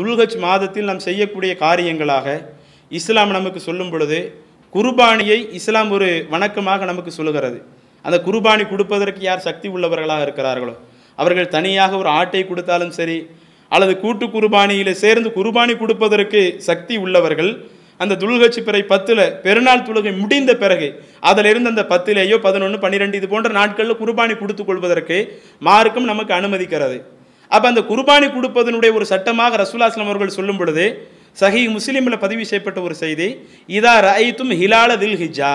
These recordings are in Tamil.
துல்ஹஜ் மாதத்தில் நாம் செய்யக்கூடிய காரியங்களாக இஸ்லாம் நமக்கு சொல்லும் பொழுது குர்பானியை இஸ்லாம் ஒரு வணக்கமாக நமக்கு சொல்லுகிறது அந்த குர்பானி கொடுப்பதற்கு யார் சக்தி உள்ளவர்களாக இருக்கிறார்களோ அவர்கள் தனியாக ஒரு ஆட்டை கொடுத்தாலும் சரி அல்லது கூட்டு குர்பானியில் சேர்ந்து குர்பானி கொடுப்பதற்கு சக்தி உள்ளவர்கள் அந்த துல்கச் பிறை பத்தில் பெருநாள் துலகை முடிந்த பிறகு அதிலிருந்து அந்த பத்திலேயோ பதினொன்று பன்னிரெண்டு இது போன்ற நாட்களில் குர்பானி கொடுத்து கொள்வதற்கு மார்க்கம் நமக்கு அனுமதிக்கிறது அப்போ அந்த குர்பானி கொடுப்பதனுடைய ஒரு சட்டமாக ரசூலாஸ்லாம் அவர்கள் சொல்லும் பொழுது சஹி முஸ்லீமில் பதிவு செய்யப்பட்ட ஒரு செய்தி இதா ரஐத்தும் ஹிலால தில் ஹிஜா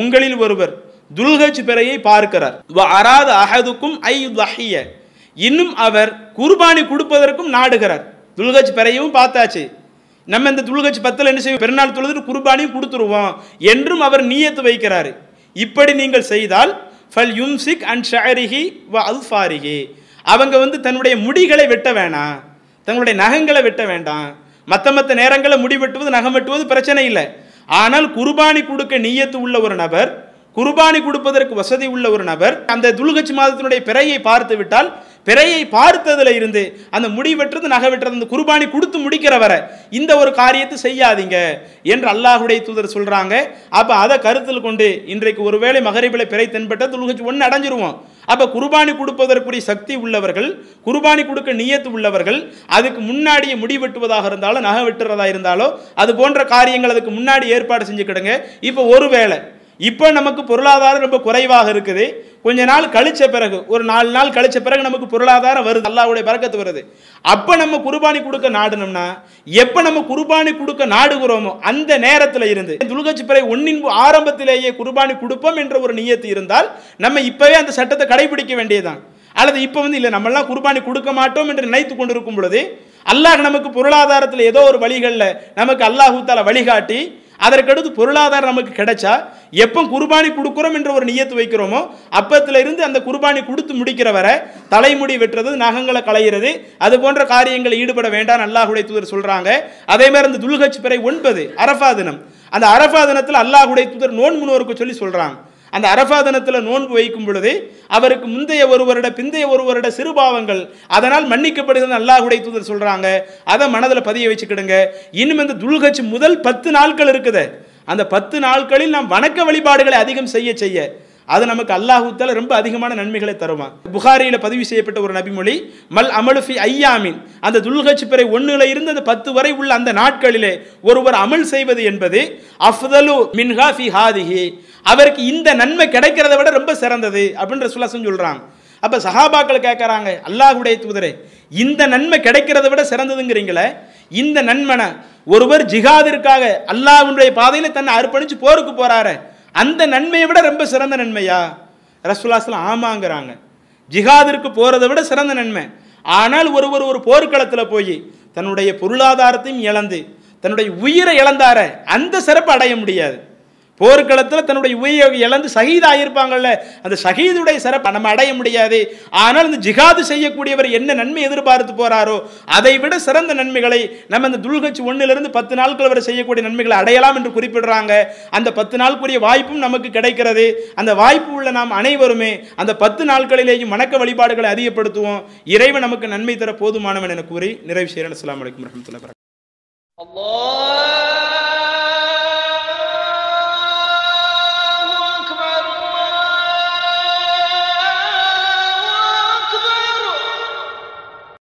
உங்களில் ஒருவர் துல்ஹஜ் பிறையை பார்க்கிறார் அராத அஹதுக்கும் ஐ வஹிய இன்னும் அவர் குர்பானி கொடுப்பதற்கும் நாடுகிறார் துல்கஜ் பிறையும் பார்த்தாச்சு நம்ம இந்த துல்கஜ் பத்தில் என்ன செய்வோம் பெருநாள் தொழுது குர்பானியும் கொடுத்துருவோம் என்றும் அவர் நீயத்து வைக்கிறார் இப்படி நீங்கள் செய்தால் ஃபல் யும்சிக் அண்ட் ஷாரிஹி வ அல்ஃபாரிஹி அவங்க வந்து தன்னுடைய முடிகளை வெட்ட வேணாம் தங்களுடைய நகங்களை வெட்ட வேண்டாம் மற்ற மற்ற நேரங்களை முடி வெட்டுவது நகம் வெட்டுவது பிரச்சனை இல்லை ஆனால் குர்பானி கொடுக்க நீயத்து உள்ள ஒரு நபர் குர்பானி கொடுப்பதற்கு வசதி உள்ள ஒரு நபர் அந்த துலுகச்சி மாதத்தினுடைய பிறையை பார்த்து விட்டால் பிறையை பார்த்ததில் இருந்து அந்த முடி வெட்டுறது நகை வெட்டுறது அந்த குர்பானி கொடுத்து முடிக்கிற வரை இந்த ஒரு காரியத்தை செய்யாதீங்க என்று அல்லாஹுடைய தூதர் சொல்கிறாங்க அப்போ அதை கருத்தில் கொண்டு இன்றைக்கு ஒருவேளை மகரிபில் பிறை தென்பட்ட துலுகச்சு ஒன்று அடைஞ்சிருவோம் அப்போ குர்பானி கொடுப்பதற்குரிய சக்தி உள்ளவர்கள் குர்பானி கொடுக்க நியத்து உள்ளவர்கள் அதுக்கு முன்னாடியே முடி வெட்டுவதாக இருந்தாலும் நகை வெட்டுறதா இருந்தாலோ அது போன்ற காரியங்கள் அதுக்கு முன்னாடி ஏற்பாடு செஞ்சுக்கிடுங்க இப்போ ஒருவேளை இப்போ நமக்கு பொருளாதாரம் ரொம்ப குறைவாக இருக்குது கொஞ்ச நாள் கழிச்ச பிறகு ஒரு நாலு நாள் கழிச்ச பிறகு நமக்கு பொருளாதாரம் வருது அல்லாவுடைய பறக்கத்து வருது அப்போ நம்ம குருபானி கொடுக்க நாடுனோம்னா எப்போ நம்ம குருபானி கொடுக்க நாடுகிறோமோ அந்த நேரத்தில் இருந்து துலுகச்சி பிறை ஒன்னின் ஆரம்பத்திலேயே குருபானி கொடுப்போம் என்ற ஒரு நியத்து இருந்தால் நம்ம இப்போவே அந்த சட்டத்தை கடைபிடிக்க வேண்டியதுதான் அல்லது இப்போ வந்து இல்லை நம்மளாம் குருபானி கொடுக்க மாட்டோம் என்று நினைத்து கொண்டிருக்கும் பொழுது அல்லாஹ் நமக்கு பொருளாதாரத்தில் ஏதோ ஒரு வழிகளில் நமக்கு அல்லாஹூத்தால வழிகாட்டி அதற்கடுத்து பொருளாதாரம் நமக்கு கிடைச்சா எப்போ குர்பானி கொடுக்குறோம் என்ற ஒரு நியத்து வைக்கிறோமோ அப்பத்திலிருந்து அந்த குர்பானி கொடுத்து முடிக்கிற வரை தலைமுடி வெட்டுறது நகங்களை களைகிறது அது போன்ற காரியங்களை ஈடுபட வேண்டாம் அல்லாஹுடைய தூதர் சொல்கிறாங்க அதே மாதிரி அந்த துல்கட்சி பிறை ஒன்பது அரஃபா தினம் அந்த அரஃபா தினத்தில் அல்லாஹுடைய தூதர் நோன்பு நோருக்கு சொல்லி சொல்கிறாங்க அந்த அரஃபா தினத்தில் நோன்பு வைக்கும் பொழுது அவருக்கு முந்தைய ஒரு வருட பிந்தைய ஒரு வருட சிறுபாவங்கள் அதனால் மன்னிக்கப்படுகிறது அல்லாஹுடைய தூதர் சொல்கிறாங்க அதை மனதில் பதிய வச்சுக்கிடுங்க இன்னும் இந்த துல்கச்சு முதல் பத்து நாட்கள் இருக்குது அந்த பத்து நாட்களில் நாம் வணக்க வழிபாடுகளை அதிகம் செய்ய செய்ய அது நமக்கு அல்லாஹூத்தால ரொம்ப அதிகமான நன்மைகளை தருவான் புகாரியில் பதிவு செய்யப்பட்ட ஒரு நபிமொழி மல் அமலுஃபி ஐயாமின் அந்த துல்கச்சி பிறை ஒன்றுல இருந்து அந்த பத்து வரை உள்ள அந்த நாட்களிலே ஒருவர் அமல் செய்வது என்பது அஃதலு மின்ஹா ஹாதிஹி அவருக்கு இந்த நன்மை கிடைக்கிறத விட ரொம்ப சிறந்தது அப்படின்ற சுலசன் சொல்கிறாங்க அப்போ சஹாபாக்கள் கேட்குறாங்க அல்லாஹுடைய தூதரே இந்த நன்மை கிடைக்கிறத விட சிறந்ததுங்கிறீங்களே இந்த நன்மனை ஒருவர் ஜிகாதிற்காக அல்லாஹுடைய பாதையில் தன்னை அர்ப்பணித்து போருக்கு போகிறாரு அந்த நன்மையை விட ரொம்ப சிறந்த நன்மையா ரசுல்லாஸ்லாம் ஆமாங்கிறாங்க ஜிகாதிற்கு போகிறத விட சிறந்த நன்மை ஆனால் ஒருவர் ஒரு போர்க்களத்தில் போய் தன்னுடைய பொருளாதாரத்தையும் இழந்து தன்னுடைய உயிரை இழந்தார அந்த சிறப்பை அடைய முடியாது போர்க்களத்தில் தன்னுடைய உயிரை இழந்து ஆயிருப்பாங்கல்ல அந்த சகிதுடைய சிறப்பை நம்ம அடைய முடியாது ஆனால் இந்த ஜிகாது செய்யக்கூடியவர் என்ன நன்மை எதிர்பார்த்து போறாரோ அதை விட சிறந்த நன்மைகளை நம்ம இந்த துல்கட்சி ஒன்னிலிருந்து பத்து நாட்கள் வரை செய்யக்கூடிய நன்மைகளை அடையலாம் என்று குறிப்பிடுறாங்க அந்த பத்து நாளுக்குரிய வாய்ப்பும் நமக்கு கிடைக்கிறது அந்த வாய்ப்பு உள்ள நாம் அனைவருமே அந்த பத்து நாட்களிலேயும் வணக்க வழிபாடுகளை அதிகப்படுத்துவோம் இறைவன் நமக்கு நன்மை தர போதுமானவன் என கூறி நிறைவு செய்கிறேன் அஸ்லாம் வலைக்கம் வரமத்துல Allah